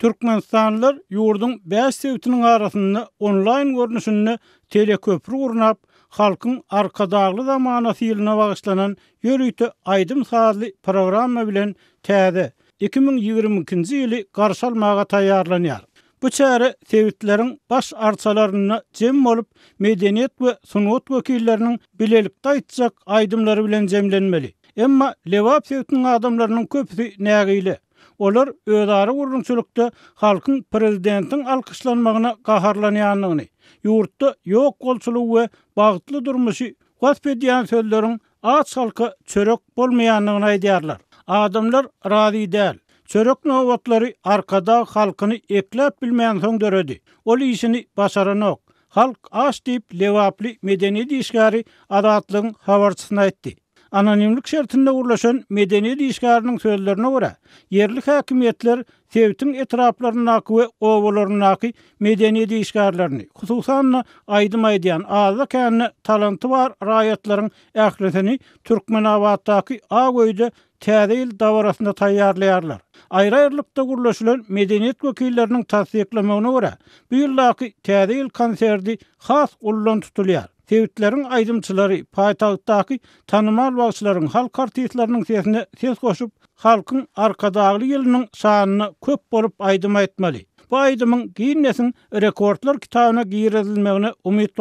Türkmenistanlar yurdun 5 sevtinin arasında online görnüşünü teleköprü urnap, halkın arkadağlı zamanı siyiline bağışlanan yörüytü aydım sazlı programma bilen tədi 2022-ci ili qarşalmağa tayarlanyar. Bu çəri sevitlərin baş arçalarına cem olub medeniyet ve sunot vəkillərinin bilelik aytacak aydımları bilen cemlenmeli. Emma levab sevitinin adamlarının köpüsü nəgiyli. Olar ödari urunçulukda halkın prezidentin alkışlanmağına qaharlanyanlığını, yurtta yok kolçuluğu ve bağıtlı durmuşu vatpediyan söylerlerin aç halka çörek bolmayanlığına ediyarlar. Adamlar razi del. Çörek növotları arkada halkyny eklat bilmeýän son dörödi. Oli işini basaran ok. Halk aç deyip levapli medeni işgari adatlığın havarçısına etdi. Anonimlik şertinde urlaşan medeni dişkarının sözlerine göre, yerli hakimiyetler sevtin etraplarınakı ve ovalarınakı medeni dişkarlarını, hususanla aydım aydiyan ağzı kendine talantı var rayetlerin ehlisini Türkmen avattaki ağoyda tədil davarasında tayyarlayarlar. Ayrı ayrılıkta gurlaşılan medeniyet vakillerinin tasdiklamağına göre, bir yıllaki tədil kanserdi xas ullan tutuluyar. Teýutlaryň aydımçıları Paýtahtdaky tanymal wagtylaryň, halk kartýetleriniň sesine ses goşup, halkyň arkadağly ýylynyň sanyny köp bolup aýdýmagy etmeli. Bu aýdymyň giýilmesin, rekordlar kitabyna girizilmegine umyt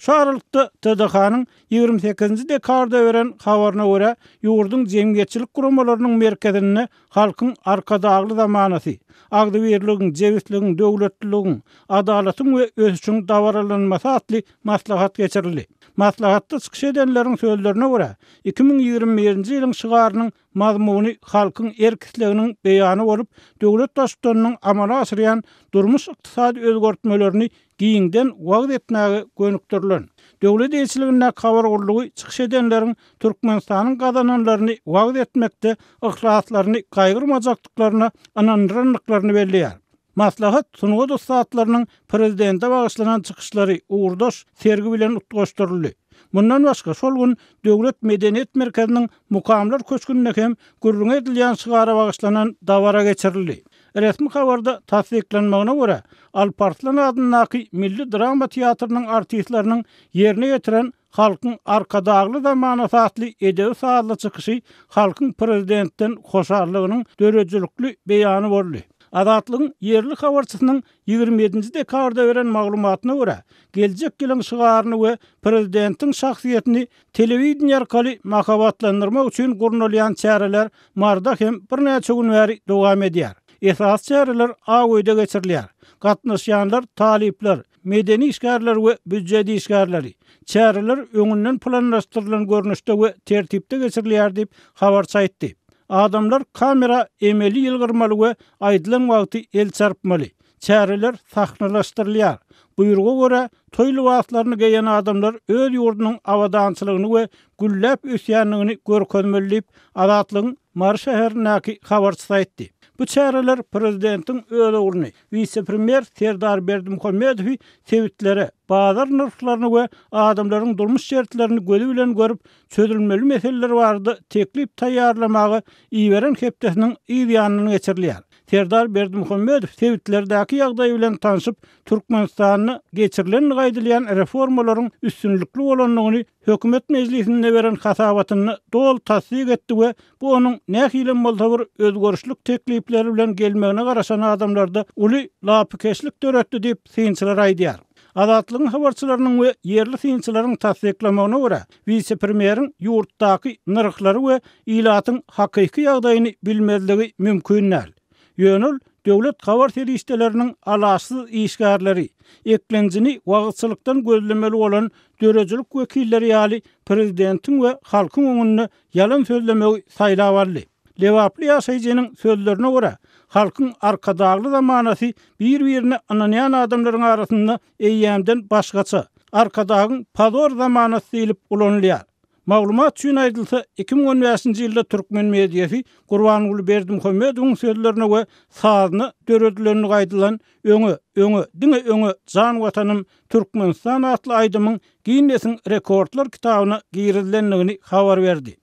Şarlıkta Tadakhanın 28-ci dekarda veren havarına göre yurdun zemgeçilik kurumalarının merkezine halkın arkada ağlı da manası. Ağlı verilogun, zevitlogun, dövletlogun, adalatın ve özçün davaralanması atlı maslahat geçerli. Maslahatta sıkış edenlerin sözlerine göre 2021-ci yılın şıgarının mazmuni halkın erkisliğinin beyanı olup, dövlet taşıdanının amala asırayan durmuş iktisadi özgörtmelerini giyinden vaqt etnagi gönüktürlön. Döwlet eýçiliginde habar gurulugy çykyş edenleriň Türkmenistanyň gadananlaryny vaqt etmekde ihlaslaryny kaýgyrmajakdyklaryna anandyranlyklaryny bellýär. Maslahat sunuwa dostlarynyň prezidente bagyşlanan çykşlary uğurdaş sergi bilen utgaşdyryldy. Bundan başga şol gün Döwlet Medeniýet Merkeziniň mukamlar köçgünine hem gurrun edilýän sygara bagyşlanan dawara geçirildi. Resmi xabarda tasdiqlanmagyna görä, Alparslan Partlan milli drama teatrynyň artistlarynyň yerine ýetiren halkyň arkadaglı we manasatly edebi saatly çykyşy halkyň prezidentden hoşarlygynyň döredijilikli beýany boldy. Adatlyň yerli habarçysynyň 27-nji dekabrda beren maglumatyna görä, geljek gelen şygaryny we prezidentiň şahsyýetini telewizion arkaly mahabatlandyrmak üçin gurnulýan çäreler marda hem bir näçe gün wäri dowam edýär. esas çäreler awyda geçirilýär. Gatnaşýanlar talipler, medeni işgärler we büdjedi işgärleri. Çäreler öňünden planlaşdyrylan görnüşde we tertipde geçirilýär diýip habar çaýtdy. Adamlar kamera emeli ýylgyrmaly we aýdylan wagty el çarpmaly. Çäreler sahnalaşdyrylýar. Buyurgu gore, toylu vaatlarını geyen adamlar öz yurdunun avadansılığını ve gülläp üsyanını gorkonmüllip adatlığın Marşahar herinaki havarçıda etti. Bu çäreler prezidentin öle urny. Wise premier Serdar Berdimuhammedow tewitlere bazar nurlaryny we adamlaryň durmuş şertlerini gölü bilen görüp çözülmeli meseleler bardy. Teklip taýýarlamagy iýeren hepdesiniň ýyýanyny geçirilýär. Serdar Berdimuhammedow Sewitlerdäki ýagdaý bilen tanışyp Türkmenistanyny geçirilen gaýdylan reformalaryň üstünlikli bolanlygyny hökümet mejlisiniň beren hasabatyny dol tasdiq etdi we bu onuň nähili bolsa özgörüşlik teklipleri bilen gelmegine garaşan adamlarda uly lapikeşlik döretdi diýip synçylar aýdýar. Adatlygyň habarçylarynyň we yerli synçylaryň tasdiqlamagyna görä, wise premierin ýurtdaky nyrhlary we ilatyň hakyky ýagdaýyny bilmezligi mümkin Yönül döwlet gabar telişdelerinin alaşsy işgärleri, eklenjini wagtçylykdan gözlemeli bolan döreçilik wekilleri ýaly prezidentin we halkyň öňünde ýalan sözlemegi saýlawaldy. Lewapli ýaşaýjynyň sözlerine görä, halkyň arkadaglygy zamanaty bir-birini ananyan adamlaryň arasynda eýýämden başgaça, arkadağın pador zamanaty diýilip Maglumat üçin aýdylsa 2010-njy ýylda türkmen mediýasy Gurban Uly Berdim Hömedowyň sözlerini we sazyny döredilerini gaýdylan öňe öňe diňe öňe jan watanym türkmen sanatly aýdymyň Guinness'in rekordlar kitabyna girilenligini habar berdi.